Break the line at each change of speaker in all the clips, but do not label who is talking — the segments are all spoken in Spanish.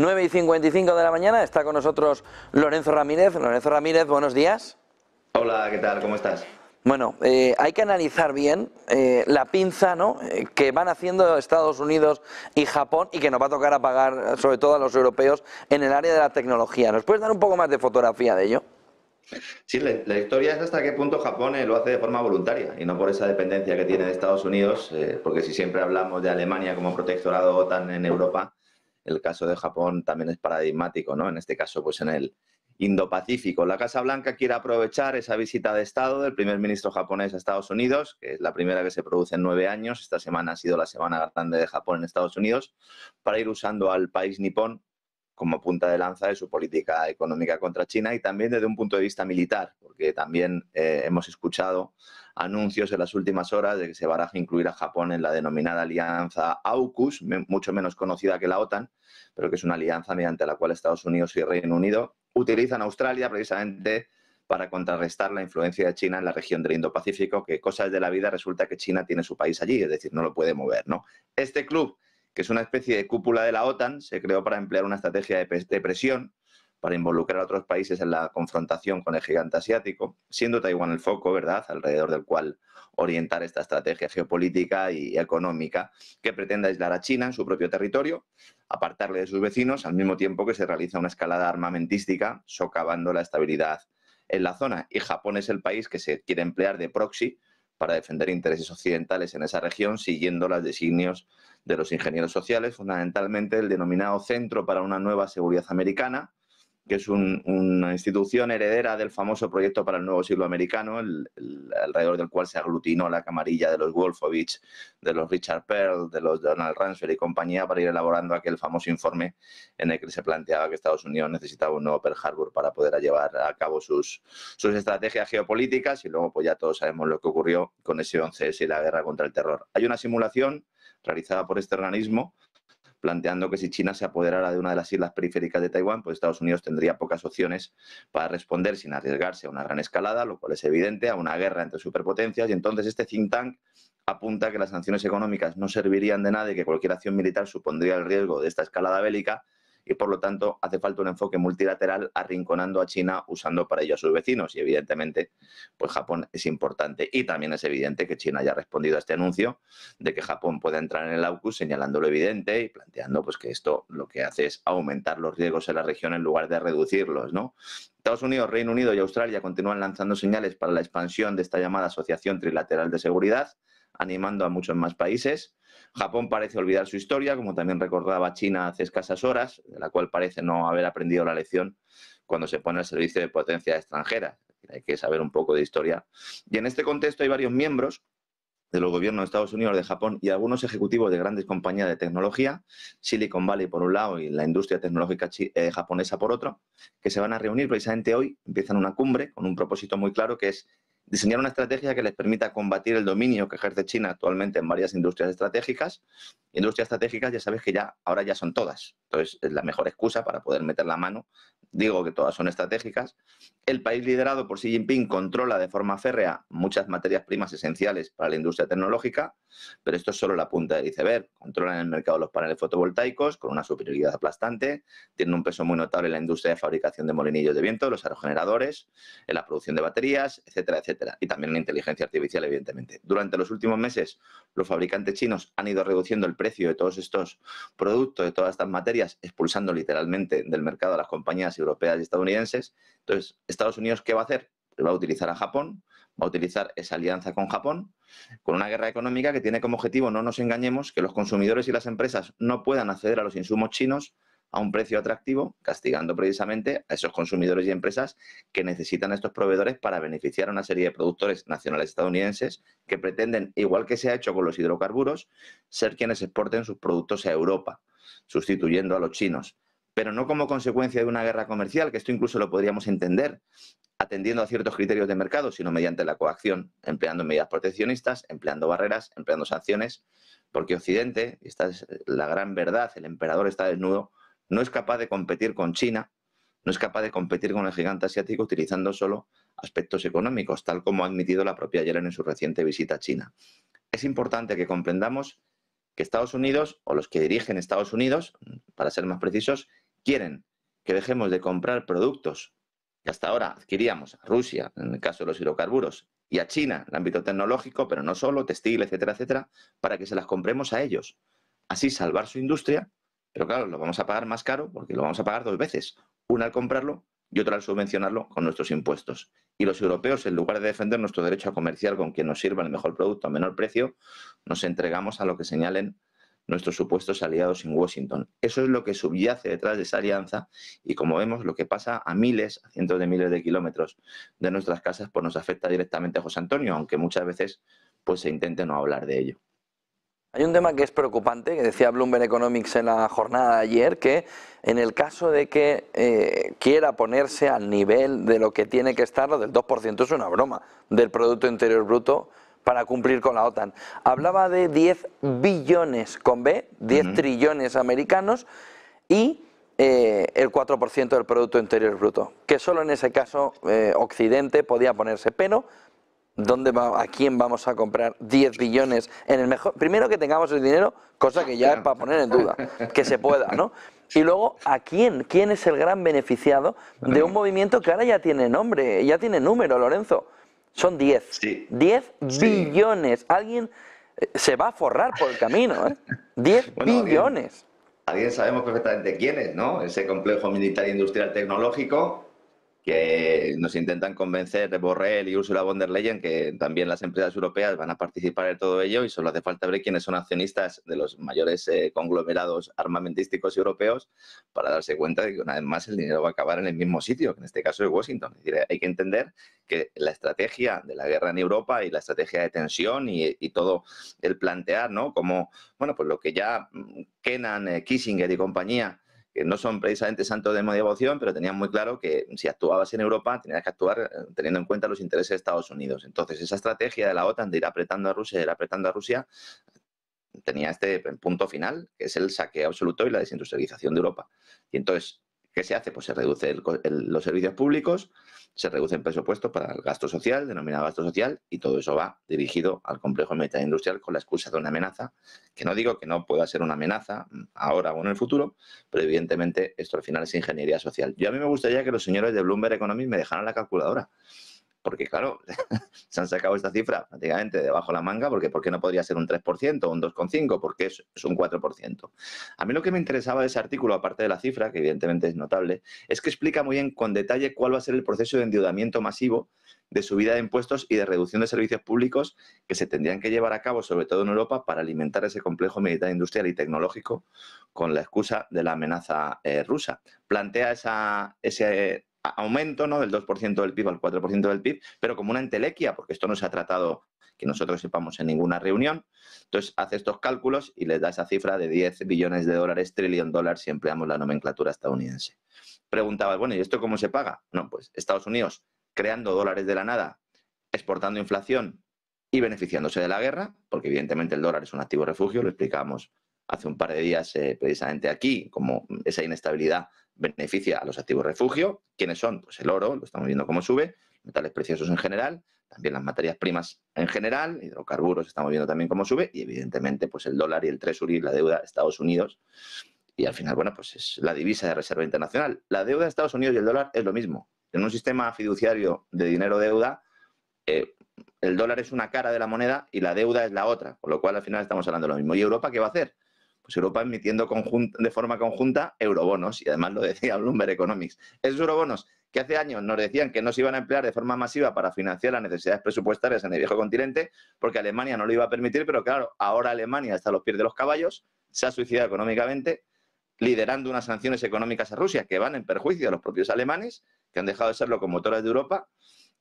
9 y 55 de la mañana. Está con nosotros Lorenzo Ramírez. Lorenzo Ramírez, buenos días. Hola, ¿qué tal? ¿Cómo estás? Bueno, eh, hay que analizar bien eh, la pinza ¿no? Eh, que van haciendo Estados Unidos y Japón y que nos va a tocar a pagar sobre todo a los europeos, en el área de la tecnología. ¿Nos puedes dar un poco más de fotografía de ello? Sí, la, la historia es hasta qué punto Japón lo hace de forma voluntaria
y no por esa dependencia que tiene de Estados Unidos, porque si siempre hablamos de Alemania como protectorado OTAN en Europa, el caso de Japón también es paradigmático, ¿no? En este caso, pues en el Indo-Pacífico. La Casa Blanca quiere aprovechar esa visita de Estado del primer ministro japonés a Estados Unidos, que es la primera que se produce en nueve años. Esta semana ha sido la semana grande de Japón en Estados Unidos, para ir usando al país nipón como punta de lanza de su política económica contra China y también desde un punto de vista militar, porque también eh, hemos escuchado anuncios en las últimas horas de que se baraja incluir a Japón en la denominada alianza AUKUS, mucho menos conocida que la OTAN, pero que es una alianza mediante la cual Estados Unidos y Reino Unido utilizan a Australia precisamente para contrarrestar la influencia de China en la región del Indo-Pacífico, que cosas de la vida resulta que China tiene su país allí, es decir, no lo puede mover, ¿no? Este club que es una especie de cúpula de la OTAN, se creó para emplear una estrategia de presión para involucrar a otros países en la confrontación con el gigante asiático, siendo Taiwán el foco, ¿verdad?, alrededor del cual orientar esta estrategia geopolítica y económica que pretende aislar a China en su propio territorio, apartarle de sus vecinos, al mismo tiempo que se realiza una escalada armamentística, socavando la estabilidad en la zona. Y Japón es el país que se quiere emplear de proxy para defender intereses occidentales en esa región, siguiendo los designios de los ingenieros sociales, fundamentalmente el denominado Centro para una Nueva Seguridad Americana, que es una institución heredera del famoso proyecto para el nuevo siglo americano, alrededor del cual se aglutinó la camarilla de los Wolfovich, de los Richard Pearl, de los Donald Ransford y compañía para ir elaborando aquel famoso informe en el que se planteaba que Estados Unidos necesitaba un nuevo Pearl Harbor para poder llevar a cabo sus, estrategias geopolíticas y luego pues ya todos sabemos lo que ocurrió con ese 11S y la guerra contra el terror. Hay una simulación realizada por este organismo planteando que si China se apoderara de una de las islas periféricas de Taiwán, pues Estados Unidos tendría pocas opciones para responder sin arriesgarse a una gran escalada, lo cual es evidente, a una guerra entre superpotencias. Y entonces este think tank apunta que las sanciones económicas no servirían de nada y que cualquier acción militar supondría el riesgo de esta escalada bélica y por lo tanto hace falta un enfoque multilateral arrinconando a China usando para ello a sus vecinos y evidentemente pues Japón es importante y también es evidente que China haya respondido a este anuncio de que Japón puede entrar en el AUKUS señalando lo evidente y planteando pues que esto lo que hace es aumentar los riesgos en la región en lugar de reducirlos, Estados Unidos, Reino Unido y Australia continúan lanzando señales para la expansión de esta llamada Asociación Trilateral de Seguridad, animando a muchos más países. Japón parece olvidar su historia, como también recordaba China hace escasas horas, de la cual parece no haber aprendido la lección cuando se pone al servicio de potencias extranjeras. Hay que saber un poco de historia. Y en este contexto hay varios miembros de los gobiernos de Estados Unidos, de Japón y algunos ejecutivos de grandes compañías de tecnología, Silicon Valley por un lado y la industria tecnológica eh, japonesa por otro, que se van a reunir precisamente hoy, empiezan una cumbre con un propósito muy claro que es diseñar una estrategia que les permita combatir el dominio que ejerce China actualmente en varias industrias estratégicas. Industrias estratégicas ya sabes que ya ahora ya son todas. Entonces es la mejor excusa para poder meter la mano digo que todas son estratégicas. El país liderado por Xi Jinping controla de forma férrea muchas materias primas esenciales para la industria tecnológica, pero esto es solo la punta del iceberg. Controlan el mercado de los paneles fotovoltaicos con una superioridad aplastante, tienen un peso muy notable en la industria de fabricación de molinillos de viento, los aerogeneradores, en la producción de baterías, etcétera, etcétera. Y también en la inteligencia artificial, evidentemente. Durante los últimos meses, los fabricantes chinos han ido reduciendo el precio de todos estos productos, de todas estas materias, expulsando literalmente del mercado a las compañías europeas y estadounidenses. Entonces, Estados Unidos, ¿qué va a hacer? va a utilizar a Japón, va a utilizar esa alianza con Japón, con una guerra económica que tiene como objetivo, no nos engañemos, que los consumidores y las empresas no puedan acceder a los insumos chinos a un precio atractivo, castigando precisamente a esos consumidores y empresas que necesitan estos proveedores para beneficiar a una serie de productores nacionales estadounidenses que pretenden, igual que se ha hecho con los hidrocarburos, ser quienes exporten sus productos a Europa, sustituyendo a los chinos pero no como consecuencia de una guerra comercial, que esto incluso lo podríamos entender atendiendo a ciertos criterios de mercado, sino mediante la coacción, empleando medidas proteccionistas, empleando barreras, empleando sanciones, porque Occidente, y esta es la gran verdad, el emperador está desnudo, no es capaz de competir con China, no es capaz de competir con el gigante asiático utilizando solo aspectos económicos, tal como ha admitido la propia Yellen en su reciente visita a China. Es importante que comprendamos que Estados Unidos, o los que dirigen Estados Unidos, para ser más precisos, quieren que dejemos de comprar productos que hasta ahora adquiríamos a Rusia, en el caso de los hidrocarburos, y a China, en el ámbito tecnológico, pero no solo, textil, etcétera, etcétera, para que se las compremos a ellos. Así salvar su industria, pero claro, lo vamos a pagar más caro porque lo vamos a pagar dos veces, una al comprarlo y otra al subvencionarlo con nuestros impuestos. Y los europeos, en lugar de defender nuestro derecho a comerciar con quien nos sirva el mejor producto a menor precio, nos entregamos a lo que señalen nuestros supuestos aliados en Washington. Eso es lo que subyace detrás de esa alianza y como vemos lo que pasa a miles, a cientos de miles de kilómetros de nuestras casas, pues nos afecta directamente a José Antonio, aunque muchas veces pues se intente no hablar de ello.
Hay un tema que es preocupante, que decía Bloomberg Economics en la jornada de ayer, que en el caso de que eh, quiera ponerse al nivel de lo que tiene que estar, lo del 2% es una broma, del Producto Interior Bruto para cumplir con la OTAN. Hablaba de 10 billones con B, 10 trillones americanos y eh, el 4% del Producto Interior Bruto, que solo en ese caso eh, Occidente podía ponerse, pero ¿dónde va, ¿a quién vamos a comprar 10 billones? En el mejor, primero que tengamos el dinero, cosa que ya es para poner en duda, que se pueda, ¿no? Y luego, ¿a quién? ¿Quién es el gran beneficiado de un movimiento que ahora ya tiene nombre, ya tiene número, Lorenzo? Son 10. 10 billones. Alguien eh, se va a forrar por el camino. ¿eh? 10 billones. alguien sabemos perfectamente quién es, ¿no?
Ese complejo militar e industrial tecnológico que nos intentan convencer Borrell y Ursula von der Leyen que también las empresas europeas van a participar en todo ello y solo hace falta ver quiénes son accionistas de los mayores eh, conglomerados armamentísticos europeos para darse cuenta de que una vez más el dinero va a acabar en el mismo sitio, que en este caso es Washington. Es decir, hay que entender que la estrategia de la guerra en Europa y la estrategia de tensión y, todo el plantear, ¿no? Como, bueno, pues lo que ya mm, Kenan eh, Kissinger y compañía que no son precisamente santos de devoción, pero tenían muy claro que si actuabas en Europa tenías que actuar eh, teniendo en cuenta los intereses de Estados Unidos. Entonces, esa estrategia de la OTAN de ir apretando a Rusia, de ir apretando a Rusia, tenía este eh, punto final, que es el saqueo absoluto y la desindustrialización de Europa. Y entonces, ¿Qué se hace? Pues se reducen los servicios públicos, se reduce el presupuesto para el gasto social, denominado gasto social, y todo eso va dirigido al complejo meta industrial con la excusa de una amenaza, que no digo que no pueda ser una amenaza mm, ahora o en el futuro, pero evidentemente esto al final es ingeniería social. Yo a mí me gustaría que los señores de Bloomberg Economics me dejaran la calculadora, porque claro, se han sacado esta cifra prácticamente debajo de la manga, porque ¿por qué no podría ser un 3% o un 2,5%? Porque es, es un 4%. A mí lo que me interesaba de ese artículo, aparte de la cifra, que evidentemente es notable, es que explica muy bien con detalle cuál va a ser el proceso de endeudamiento masivo de subida de impuestos y de reducción de servicios públicos que se tendrían que llevar a cabo, sobre todo en Europa, para alimentar ese complejo militar industrial y tecnológico con la excusa de la amenaza eh, rusa. Plantea esa, ese aumento ¿no? del 2% del PIB al 4% del PIB, pero como una entelequia, porque esto no se ha tratado que nosotros sepamos en ninguna reunión. Entonces, hace estos cálculos y les da esa cifra de 10 billones de dólares, trillón dólares, si empleamos la nomenclatura estadounidense. Preguntaba bueno, ¿y esto cómo se paga? No, pues Estados Unidos creando dólares de la nada, exportando inflación y beneficiándose de la guerra, porque evidentemente el dólar es un activo refugio, lo explicamos hace un par de días eh, precisamente aquí, como esa inestabilidad beneficia a los activos refugio, ¿Quiénes son pues el oro, lo estamos viendo cómo sube, metales preciosos en general, también las materias primas en general, hidrocarburos estamos viendo también cómo sube y evidentemente pues el dólar y el y la deuda de Estados Unidos y al final, bueno, pues es la divisa de reserva internacional. La deuda de Estados Unidos y el dólar es lo mismo. En un sistema fiduciario de dinero-deuda, eh, el dólar es una cara de la moneda y la deuda es la otra, con lo cual al final estamos hablando de lo mismo. ¿Y Europa qué va a hacer? Pues, Europa emitiendo de forma conjunta eurobonos, y además lo decía Bloomberg Economics. Esos eurobonos que hace años nos decían que no se iban a emplear de forma masiva para financiar las necesidades presupuestarias en el viejo continente, porque Alemania no lo iba a permitir, pero claro, ahora Alemania está a los pies de los caballos, se ha suicidado económicamente, liderando unas sanciones económicas a Rusia que van en perjuicio a los propios alemanes, que han dejado de ser locomotores de Europa,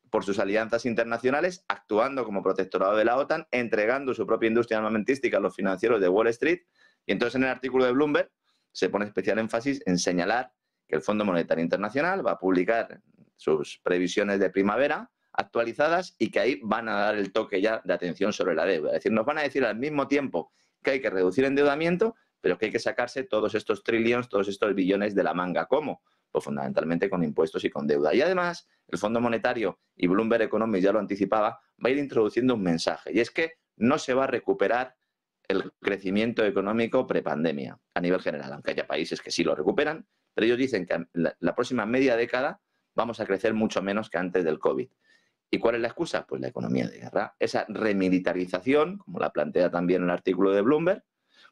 por sus alianzas internacionales, actuando como protectorado de la OTAN, entregando su propia industria armamentística a los financieros de Wall Street y entonces en el artículo de Bloomberg se pone especial énfasis en señalar que el Fondo Monetario Internacional va a publicar sus previsiones de primavera actualizadas y que ahí van a dar el toque ya de atención sobre la deuda. Es decir, nos van a decir al mismo tiempo que hay que reducir endeudamiento, pero que hay que sacarse todos estos trillones, todos estos billones de la manga. ¿Cómo? Pues fundamentalmente con impuestos y con deuda. Y además, el Fondo Monetario y Bloomberg Economics ya lo anticipaba, va a ir introduciendo un mensaje, y es que no se va a recuperar el crecimiento económico prepandemia a nivel general, aunque haya países que sí lo recuperan, pero ellos dicen que la, próxima media década vamos a crecer mucho menos que antes del COVID. ¿Y cuál es la excusa? Pues la economía de guerra. Esa remilitarización, como la plantea también el artículo de Bloomberg,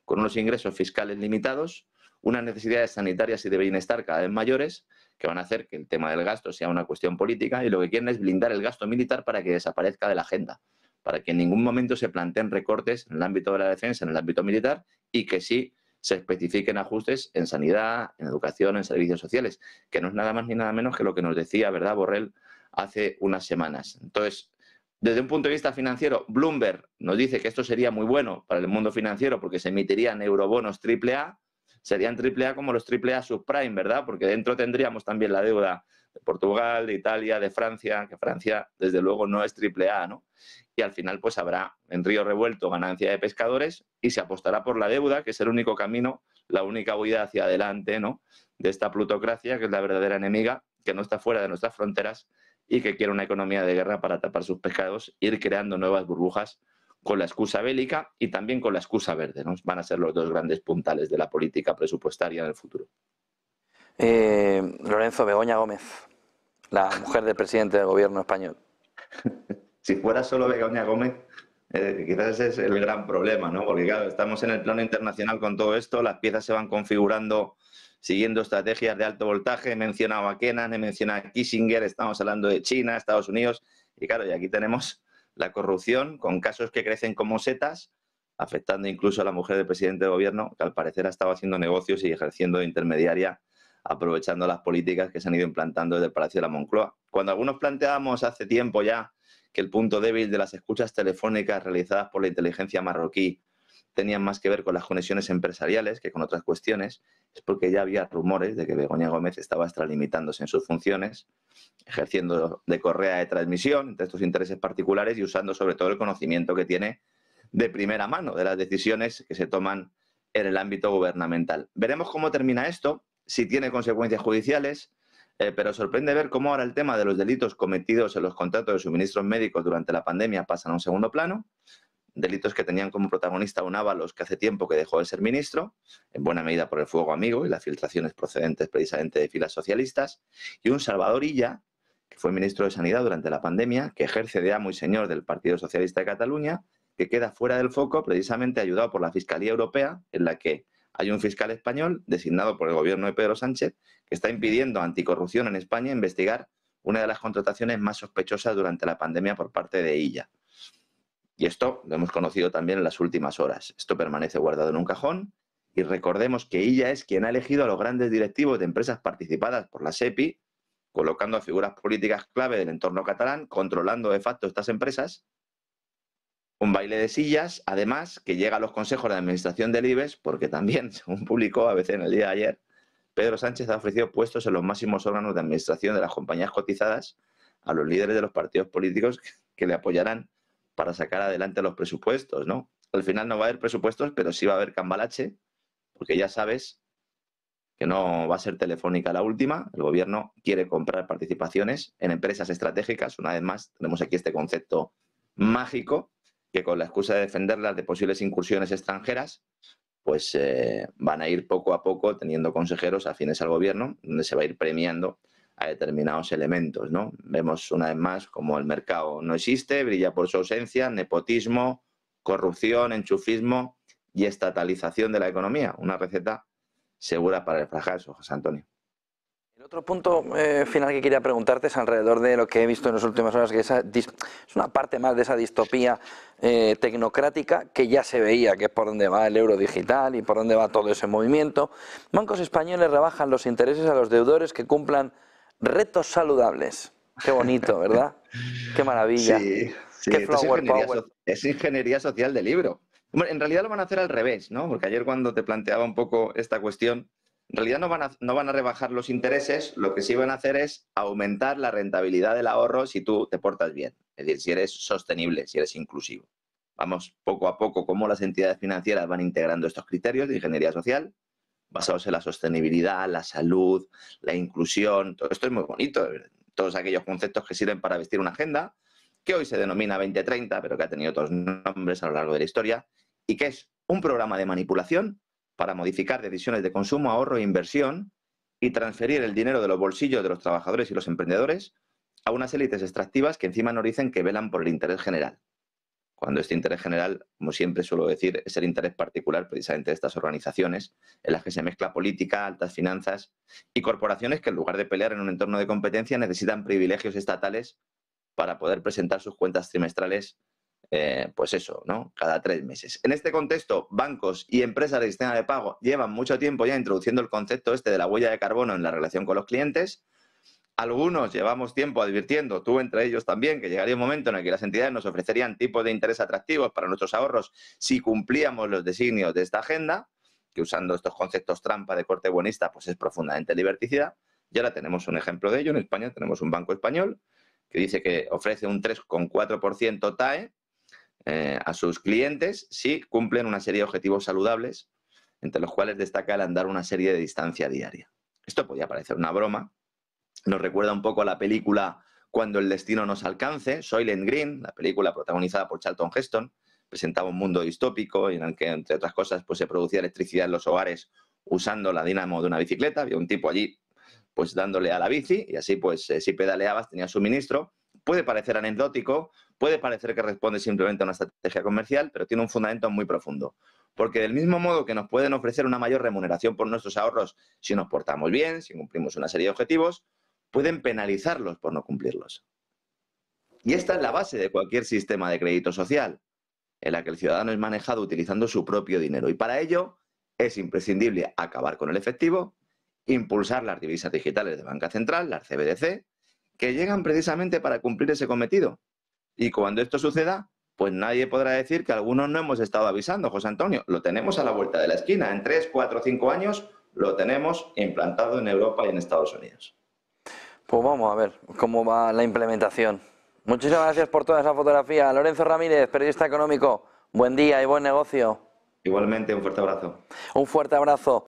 con unos ingresos fiscales limitados, unas necesidades sanitarias y de bienestar cada vez mayores, que van a hacer que el tema del gasto sea una cuestión política, y lo que quieren es blindar el gasto militar para que desaparezca de la agenda para que en ningún momento se planteen recortes en el ámbito de la defensa, en el ámbito militar, y que sí se especifiquen ajustes en sanidad, en educación, en servicios sociales, que no es nada más ni nada menos que lo que nos decía, ¿verdad, Borrell, hace unas semanas. Entonces, desde un punto de vista financiero, Bloomberg nos dice que esto sería muy bueno para el mundo financiero porque se emitirían eurobonos A serían triple A como los triple A subprime, ¿verdad? Porque dentro tendríamos también la deuda de Portugal, de Italia, de Francia, que Francia desde luego no es triple A, ¿no? Y al final pues habrá en río revuelto ganancia de pescadores y se apostará por la deuda, que es el único camino, la única huida hacia adelante, ¿no? De esta plutocracia, que es la verdadera enemiga, que no está fuera de nuestras fronteras y que quiere una economía de guerra para tapar sus pescados, ir creando nuevas burbujas con la excusa bélica y también con la excusa verde. ¿no? Van a ser los dos grandes puntales de la política presupuestaria en el futuro.
Eh, Lorenzo Begoña Gómez, la mujer del presidente del gobierno español. si fuera solo
Begoña Gómez, eh, quizás ese es el gran problema, ¿no? Porque claro, estamos en el plano internacional con todo esto, las piezas se van configurando siguiendo estrategias de alto voltaje. He mencionado a Kennan, he mencionado a Kissinger, estamos hablando de China, Estados Unidos, y claro, y aquí tenemos la corrupción, con casos que crecen como setas, afectando incluso a la mujer del presidente de gobierno, que al parecer ha estado haciendo negocios y ejerciendo de intermediaria, aprovechando las políticas que se han ido implantando desde el Palacio de la Moncloa. Cuando algunos planteábamos hace tiempo ya que el punto débil de las escuchas telefónicas realizadas por la inteligencia marroquí tenían más que ver con las conexiones empresariales que con otras cuestiones, es porque ya había rumores de que Begoña Gómez estaba extralimitándose en sus funciones, ejerciendo de correa de transmisión entre estos intereses particulares y usando sobre todo el conocimiento que tiene de primera mano de las decisiones que se toman en el ámbito gubernamental. Veremos cómo termina esto, si tiene consecuencias judiciales, eh, pero sorprende ver cómo ahora el tema de los delitos cometidos en los contratos de suministros médicos durante la pandemia pasa a un segundo plano delitos que tenían como protagonista un Ábalos que hace tiempo que dejó de ser ministro, en buena medida por el fuego amigo y las filtraciones procedentes precisamente de filas socialistas, y un Salvador Illa, que fue ministro de Sanidad durante la pandemia, que ejerce de amo y señor del Partido Socialista de Cataluña, que queda fuera del foco precisamente ayudado por la Fiscalía Europea, en la que hay un fiscal español designado por el gobierno de Pedro Sánchez que está impidiendo anticorrupción en España investigar una de las contrataciones más sospechosas durante la pandemia por parte de Illa. Y esto lo hemos conocido también en las últimas horas. Esto permanece guardado en un cajón y recordemos que ella es quien ha elegido a los grandes directivos de empresas participadas por la SEPI, colocando a figuras políticas clave del entorno catalán, controlando de facto estas empresas. Un baile de sillas, además, que llega a los consejos de administración del IBES, porque también, según publicó veces en el día de ayer, Pedro Sánchez ha ofrecido puestos en los máximos órganos de administración de las compañías cotizadas a los líderes de los partidos políticos que le apoyarán para sacar adelante los presupuestos, ¿no? Al final no va a haber presupuestos, pero sí va a haber cambalache, porque ya sabes que no va a ser telefónica la última. El gobierno quiere comprar participaciones en empresas estratégicas. Una vez más, tenemos aquí este concepto mágico que con la excusa de defenderlas de posibles incursiones extranjeras, pues eh, van a ir poco a poco teniendo consejeros afines al gobierno, donde se va a ir premiando a determinados elementos. ¿no? Vemos una vez más como el mercado no existe, brilla por su ausencia, nepotismo, corrupción, enchufismo y estatalización de la economía. Una receta segura para el fracaso, José Antonio.
El otro punto eh, final que quería preguntarte es alrededor de lo que he visto en las últimas horas, que es una parte más de esa distopía eh, tecnocrática que ya se veía, que es por dónde va el euro digital y por dónde va todo ese movimiento. Bancos españoles rebajan los intereses a los deudores que cumplan Retos saludables. Qué bonito, ¿verdad? Qué maravilla. Sí, Qué es ingeniería, es ingeniería social de libro. en realidad lo van a
hacer al revés, ¿no? Porque ayer cuando te planteaba un poco esta cuestión, en realidad no van, a, no van a rebajar los intereses, lo que sí van a hacer es aumentar la rentabilidad del ahorro si tú te portas bien, es decir, si eres sostenible, si eres inclusivo. Vamos poco a poco cómo las entidades financieras van integrando estos criterios de ingeniería social basados en la sostenibilidad, la salud, la inclusión. Todo esto es muy bonito, eh, todos aquellos conceptos que sirven para vestir una agenda, que hoy se denomina 2030, pero que ha tenido otros nombres a lo largo de la historia, y que es un programa de manipulación para modificar decisiones de consumo, ahorro e inversión y transferir el dinero de los bolsillos de los trabajadores y los emprendedores a unas élites extractivas que encima nos dicen que velan por el interés general cuando este interés general, como siempre suelo decir, es el interés particular precisamente de estas organizaciones, en las que se mezcla política, altas finanzas y corporaciones que en lugar de pelear en un entorno de competencia necesitan privilegios estatales para poder presentar sus cuentas trimestrales, eh, pues eso, ¿no? Cada tres meses. En este contexto, bancos y empresas de sistema de pago llevan mucho tiempo ya introduciendo el concepto este de la huella de carbono en la relación con los clientes, algunos llevamos tiempo advirtiendo, tú entre ellos también, que llegaría un momento en el que las entidades nos ofrecerían tipos de interés atractivos para nuestros ahorros si cumplíamos los designios de esta agenda, que usando estos conceptos trampa de corte buenista pues es profundamente liberticida. Y ahora tenemos un ejemplo de ello. En España tenemos un banco español que dice que ofrece un 3,4% TAE eh, a sus clientes si cumplen una serie de objetivos saludables, entre los cuales destaca el andar una serie de distancia diaria. Esto podría parecer una broma, nos recuerda un poco a la película Cuando el destino nos alcance, Soylent Green, la película protagonizada por Charlton Heston, presentaba un mundo distópico en el que, entre otras cosas, pues, se producía electricidad en los hogares usando la dinamo de una bicicleta. Había un tipo allí pues dándole a la bici y así pues eh, si pedaleabas tenía suministro. Puede parecer anecdótico, puede parecer que responde simplemente a una estrategia comercial, pero tiene un fundamento muy profundo. Porque del mismo modo que nos pueden ofrecer una mayor remuneración por nuestros ahorros si nos portamos bien, si cumplimos una serie de objetivos, pueden penalizarlos por no cumplirlos. Y esta es la base de cualquier sistema de crédito social, en la que el ciudadano es manejado utilizando su propio dinero. Y para ello es imprescindible acabar con el efectivo, impulsar las divisas digitales de Banca Central, las CBDC, que llegan precisamente para cumplir ese cometido. Y cuando esto suceda, pues nadie podrá decir que algunos no hemos estado avisando, José Antonio. Lo tenemos a la vuelta de la esquina. En cuatro o cinco años lo tenemos implantado en Europa y
en Estados Unidos. Pues vamos a ver cómo va la implementación. Muchísimas gracias por toda esa fotografía. Lorenzo Ramírez, periodista económico, buen día y buen negocio.
Igualmente, un fuerte abrazo.
Un fuerte abrazo.